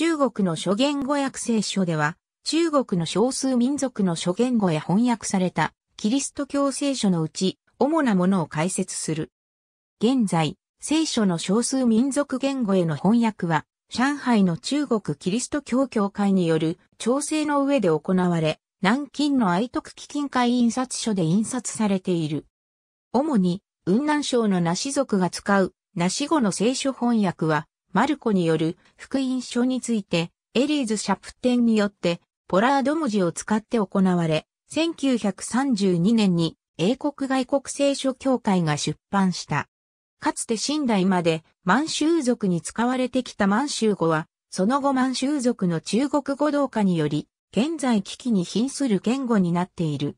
中国の諸言語訳聖書では、中国の少数民族の諸言語や翻訳されたキリスト教聖書のうち、主なものを解説する。現在、聖書の少数民族言語への翻訳は、上海の中国キリスト教協会による調整の上で行われ、南京の愛徳基金会印刷所で印刷されている。主に、雲南省のナシ族が使う、ナシ語の聖書翻訳は、マルコによる福音書について、エリーズ・シャプテンによって、ポラード文字を使って行われ、1932年に英国外国聖書協会が出版した。かつて新代まで満州族に使われてきた満州語は、その後満州族の中国語同化により、現在危機に瀕する言語になっている。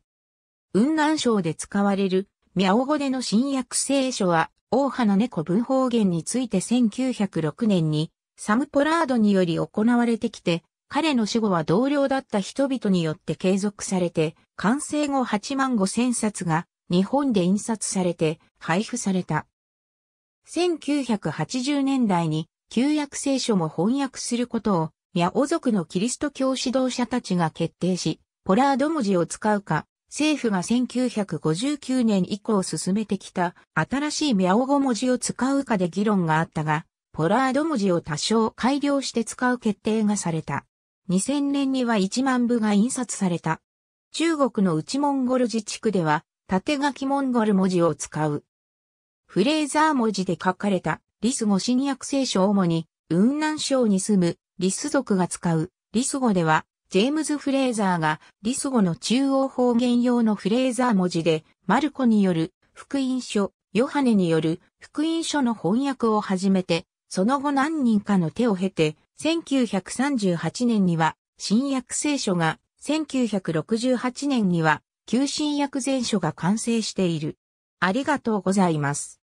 雲南省で使われる、ミャオ語での新約聖書は、大葉の猫文方言について1906年にサム・ポラードにより行われてきて、彼の死後は同僚だった人々によって継続されて、完成後8万5千冊が日本で印刷されて配布された。1980年代に旧約聖書も翻訳することを、ミャオ族のキリスト教指導者たちが決定し、ポラード文字を使うか、政府が1959年以降進めてきた新しいミャオ語文字を使うかで議論があったが、ポラード文字を多少改良して使う決定がされた。2000年には1万部が印刷された。中国の内モンゴル自治区では、縦書きモンゴル文字を使う。フレーザー文字で書かれたリス語新約聖書主に、雲南省に住むリス族が使うリス語では、ジェームズ・フレーザーが、リス語の中央方言用のフレーザー文字で、マルコによる、福音書、ヨハネによる、福音書の翻訳を始めて、その後何人かの手を経て、1938年には、新約聖書が、1968年には、旧新約全書が完成している。ありがとうございます。